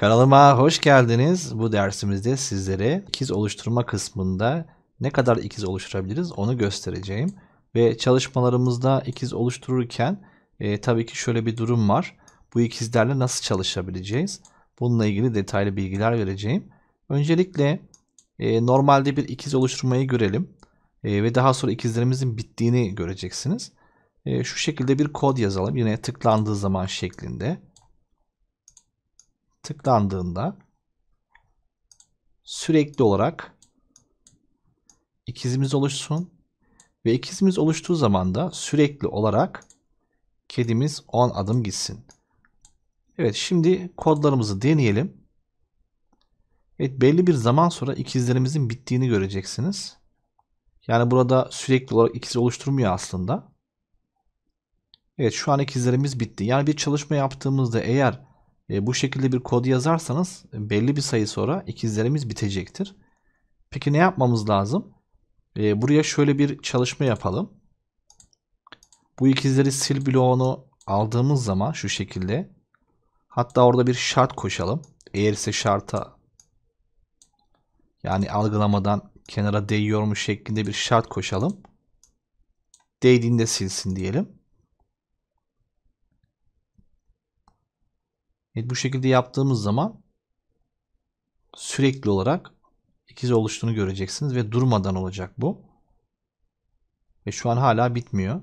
Kanalıma hoş geldiniz. Bu dersimizde sizlere ikiz oluşturma kısmında ne kadar ikiz oluşturabiliriz onu göstereceğim. Ve çalışmalarımızda ikiz oluştururken e, tabii ki şöyle bir durum var. Bu ikizlerle nasıl çalışabileceğiz? Bununla ilgili detaylı bilgiler vereceğim. Öncelikle e, normalde bir ikiz oluşturmayı görelim. E, ve daha sonra ikizlerimizin bittiğini göreceksiniz. E, şu şekilde bir kod yazalım. Yine tıklandığı zaman şeklinde tıklandığında sürekli olarak ikizimiz oluşsun ve ikizimiz oluştuğu zaman da sürekli olarak kedimiz 10 adım gitsin. Evet şimdi kodlarımızı deneyelim. Evet belli bir zaman sonra ikizlerimizin bittiğini göreceksiniz. Yani burada sürekli olarak ikiz oluşturmuyor aslında. Evet şu an ikizlerimiz bitti. Yani bir çalışma yaptığımızda eğer e, bu şekilde bir kod yazarsanız e, belli bir sayı sonra ikizlerimiz bitecektir. Peki ne yapmamız lazım? E, buraya şöyle bir çalışma yapalım. Bu ikizleri sil bloğunu aldığımız zaman şu şekilde hatta orada bir şart koşalım. Eğer ise şarta yani algılamadan kenara değiyor mu şeklinde bir şart koşalım. Değdiğinde silsin diyelim. Evet, bu şekilde yaptığımız zaman sürekli olarak ikiz oluştuğunu göreceksiniz ve durmadan olacak bu. Ve şu an hala bitmiyor.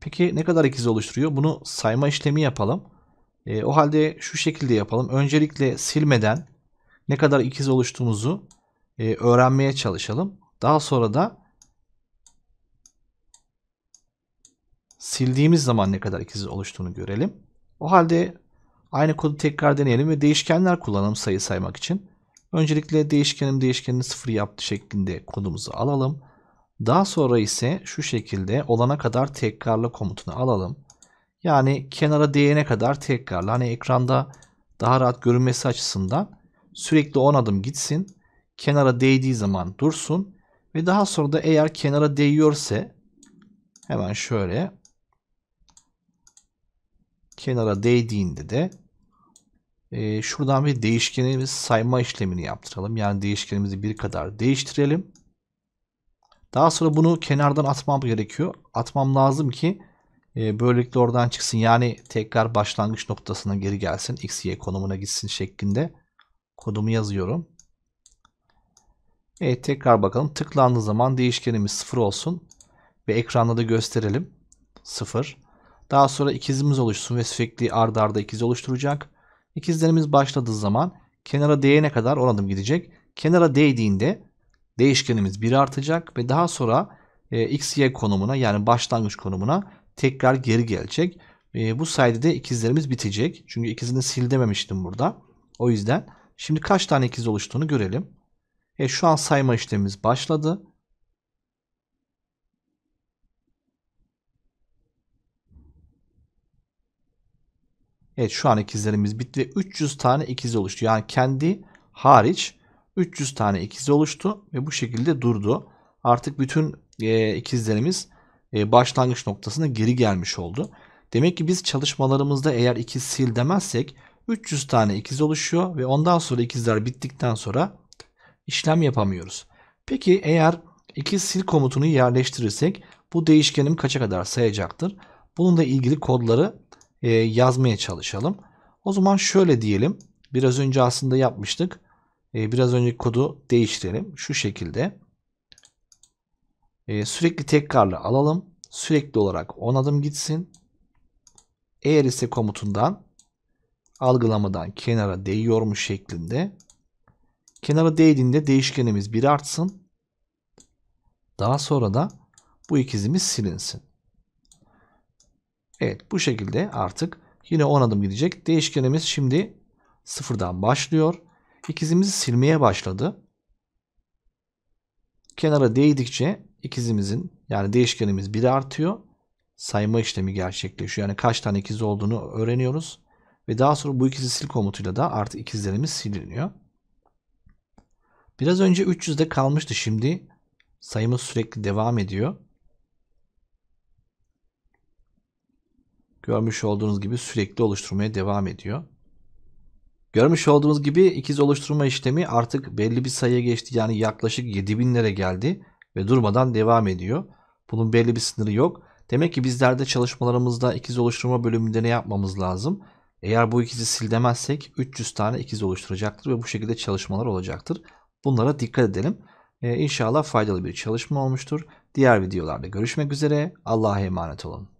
Peki ne kadar ikiz oluşturuyor? Bunu sayma işlemi yapalım. E, o halde şu şekilde yapalım. Öncelikle silmeden ne kadar ikiz oluştuğumuzu e, öğrenmeye çalışalım. Daha sonra da sildiğimiz zaman ne kadar ikiz oluştuğunu görelim. O halde aynı kodu tekrar deneyelim ve değişkenler kullanalım sayı saymak için. Öncelikle değişkenim değişkenini sıfır yaptı şeklinde kodumuzu alalım. Daha sonra ise şu şekilde olana kadar tekrarla komutunu alalım. Yani kenara değene kadar tekrarla hani ekranda daha rahat görünmesi açısından sürekli 10 adım gitsin. Kenara değdiği zaman dursun. Ve daha sonra da eğer kenara değiyorsa hemen şöyle kenara değdiğinde de e, şuradan bir değişkenimiz sayma işlemini yaptıralım. Yani değişkenimizi bir kadar değiştirelim. Daha sonra bunu kenardan atmam gerekiyor. Atmam lazım ki e, böylelikle oradan çıksın. Yani tekrar başlangıç noktasına geri gelsin. X, Y konumuna gitsin şeklinde kodumu yazıyorum. Evet tekrar bakalım. Tıklandığı zaman değişkenimiz 0 olsun. Ve ekranda da gösterelim. 0. Daha sonra ikizimiz oluşsun ve sürekli ardı arda ikiz oluşturacak. İkizlerimiz başladığı zaman kenara değene kadar oradım gidecek. Kenara değdiğinde değişkenimiz 1 artacak ve daha sonra e, x, y konumuna yani başlangıç konumuna tekrar geri gelecek. E, bu sayede de ikizlerimiz bitecek. Çünkü ikizini sil dememiştim burada. O yüzden şimdi kaç tane ikiz oluştuğunu görelim. E, şu an sayma işlemimiz başladı. Evet şu an ikizlerimiz bitti ve 300 tane ikiz oluştu. Yani kendi hariç 300 tane ikiz oluştu ve bu şekilde durdu. Artık bütün e, ikizlerimiz e, başlangıç noktasına geri gelmiş oldu. Demek ki biz çalışmalarımızda eğer ikiz sil demezsek 300 tane ikiz oluşuyor ve ondan sonra ikizler bittikten sonra işlem yapamıyoruz. Peki eğer ikiz sil komutunu yerleştirirsek bu değişkenim kaça kadar sayacaktır? Bununla ilgili kodları e, yazmaya çalışalım. O zaman şöyle diyelim. Biraz önce aslında yapmıştık. E, biraz önce kodu değiştirelim. Şu şekilde. E, sürekli tekrarlı alalım. Sürekli olarak 10 adım gitsin. Eğer ise komutundan algılamadan kenara değiyormuş şeklinde. Kenara değdiğinde değişkenimiz bir artsın. Daha sonra da bu ikizimiz silinsin. Evet bu şekilde artık yine 10 adım gidecek. Değişkenimiz şimdi sıfırdan başlıyor. İkizimizi silmeye başladı. Kenara değdikçe ikizimizin yani değişkenimiz 1 artıyor. Sayma işlemi gerçekleşiyor. Yani kaç tane ikiz olduğunu öğreniyoruz. Ve daha sonra bu ikizi sil komutuyla da artı ikizlerimiz siliniyor. Biraz önce 300'de kalmıştı şimdi. Sayımız sürekli devam ediyor. görmüş olduğunuz gibi sürekli oluşturmaya devam ediyor. Görmüş olduğunuz gibi ikiz oluşturma işlemi artık belli bir sayıya geçti. Yani yaklaşık 7000'lere geldi ve durmadan devam ediyor. Bunun belli bir sınırı yok. Demek ki bizlerde çalışmalarımızda ikiz oluşturma bölümünde ne yapmamız lazım? Eğer bu ikizi sil 300 tane ikiz oluşturacaktır ve bu şekilde çalışmalar olacaktır. Bunlara dikkat edelim. Ee, inşallah faydalı bir çalışma olmuştur. Diğer videolarda görüşmek üzere. Allah'a emanet olun.